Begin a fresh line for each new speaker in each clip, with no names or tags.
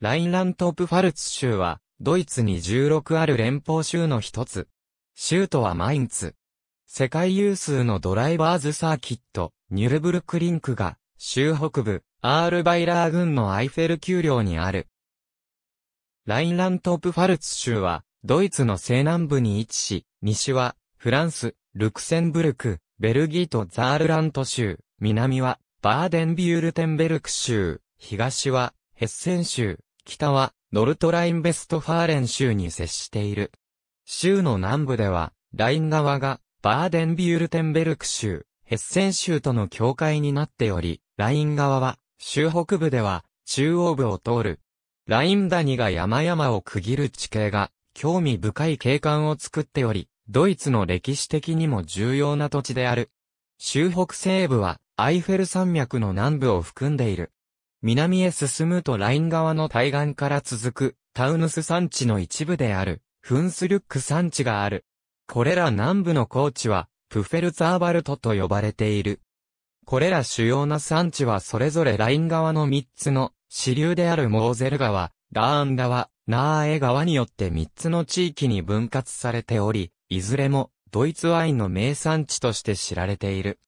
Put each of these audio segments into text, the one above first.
ラインラント・オプファルツ州は、ドイツに16ある連邦州の一つ。州都はマインツ。世界有数のドライバーズサーキット、ニュルブルクリンクが、州北部、アールバイラー郡のアイフェル丘陵にある。ラインラント・オプファルツ州は、ドイツの西南部に位置し、西は、フランス、ルクセンブルク、ベルギーとザールラント州、南は、バーデンビュールテンベルク州、東は、ヘッセン州、北は、ノルトラインベストファーレン州に接している。州の南部では、ライン川が、バーデンビュールテンベルク州、ヘッセン州との境界になっており、ライン側は、州北部では、中央部を通る。ライン谷が山々を区切る地形が、興味深い景観を作っており、ドイツの歴史的にも重要な土地である。州北西部は、アイフェル山脈の南部を含んでいる。南へ進むとライン側の対岸から続く、タウヌス山地の一部である、フンスリュック山地がある。これら南部の高地は、プフェルツアーバルトと呼ばれている。これら主要な山地はそれぞれライン側の3つの支流であるモーゼル川、ラーン川、ナーエ川によって3つの地域に分割されており、いずれもドイツワインの名産地として知られている。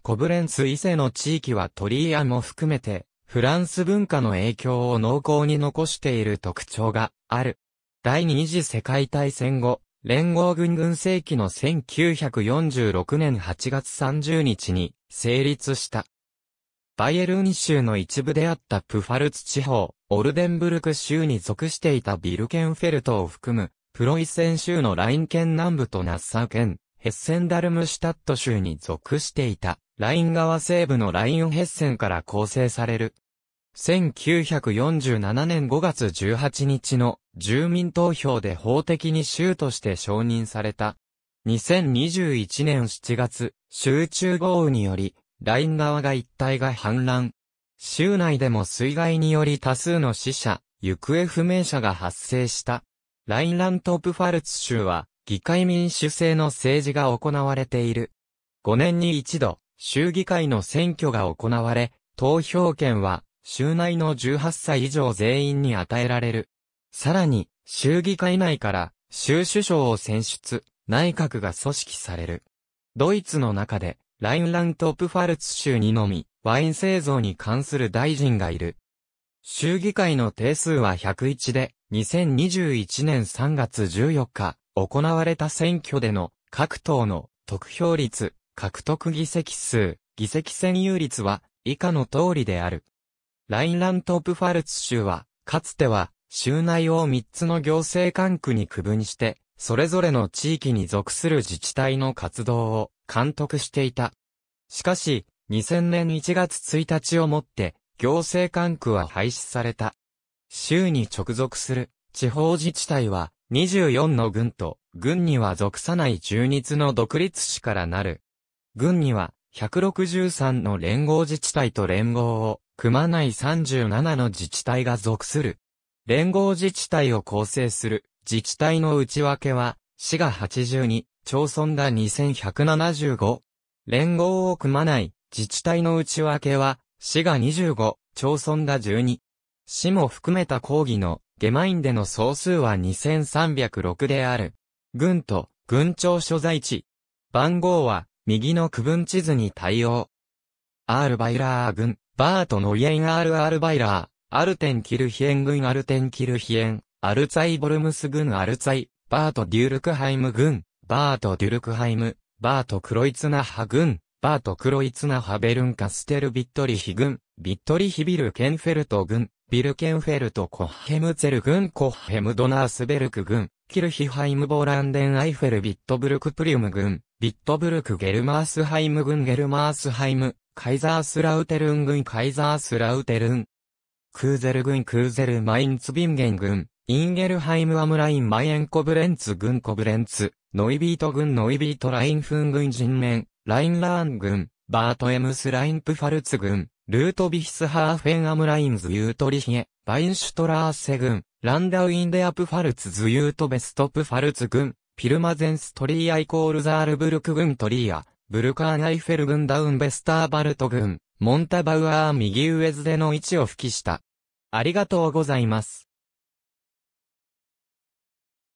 コブレンス伊勢の地域は鳥居屋も含めてフランス文化の影響を濃厚に残している特徴がある。第二次世界大戦後、連合軍軍政期の1946年8月30日に成立した。バイエルン州の一部であったプファルツ地方、オルデンブルク州に属していたビルケンフェルトを含む、プロイセン州のライン県南部とナッサウ県、ヘッセンダルムシュタット州に属していた、ライン川西部のラインヘッセンから構成される。1947年5月18日の住民投票で法的に州として承認された。2021年7月、集中豪雨により、ライン川が一帯が氾濫。州内でも水害により多数の死者、行方不明者が発生した。ラインラントプファルツ州は、議会民主制の政治が行われている。5年に一度、州議会の選挙が行われ、投票権は、州内の18歳以上全員に与えられる。さらに、州議会内から、州首相を選出、内閣が組織される。ドイツの中で、ラインラントップファルツ州にのみ、ワイン製造に関する大臣がいる。州議会の定数は101で、2021年3月14日、行われた選挙での各党の得票率、獲得議席数、議席占有率は以下の通りである。ラインラント・オプファルツ州は、かつては、州内を3つの行政管区に区分して、それぞれの地域に属する自治体の活動を監督していた。しかし、2000年1月1日をもって、行政管区は廃止された。州に直属する地方自治体は、24の軍と、軍には属さない中日の独立市からなる。軍には、163の連合自治体と連合を、組まない37の自治体が属する。連合自治体を構成する自治体の内訳は、市が82、町村が2175。連合を組まない自治体の内訳は、市が25、町村が12。市も含めた抗議のゲマインでの総数は2306である。軍と軍庁所在地。番号は右の区分地図に対応。アールバイラー軍、バートのイエンアールアールバイラー、アルテンキルヒエン軍アルテンキルヒエン、アルツァイボルムス軍アルツァイ、バートデュルクハイム軍、バートデュルクハイム、バートクロイツナハ軍、バートクロイツナハベルンカステルビットリヒ軍、ビットリヒビルケンフェルト軍、ビルケンフェルトコッヘムツェル軍、コッヘムドナースベルク軍、キルヒハイムボランデンアイフェルビットブルクプリウム軍、ビットブルクゲルマースハイム軍、ゲルマースハイム、カイザースラウテルン軍、カイザースラウテルン。クーゼル軍、クーゼルマインツビンゲン軍、インゲルハイムアムラインマイエンコブレンツ軍、コブレンツ、ノイビート軍、ノイビートラインフン軍、人面、ラインラーン軍、バートエムスラインプファルツ軍、ルートビヒスハーフェンアムラインズユートリヒエ、バインシュトラーセ軍、ランダウインデアプファルツズユートベストプファルツ軍、ピルマゼンストリーアイコールザールブルク軍トリーア、ブルカーナイフェル軍ダウンベスターバルト軍、モンタバウアー右上図での位置を吹きした。ありがとうございます。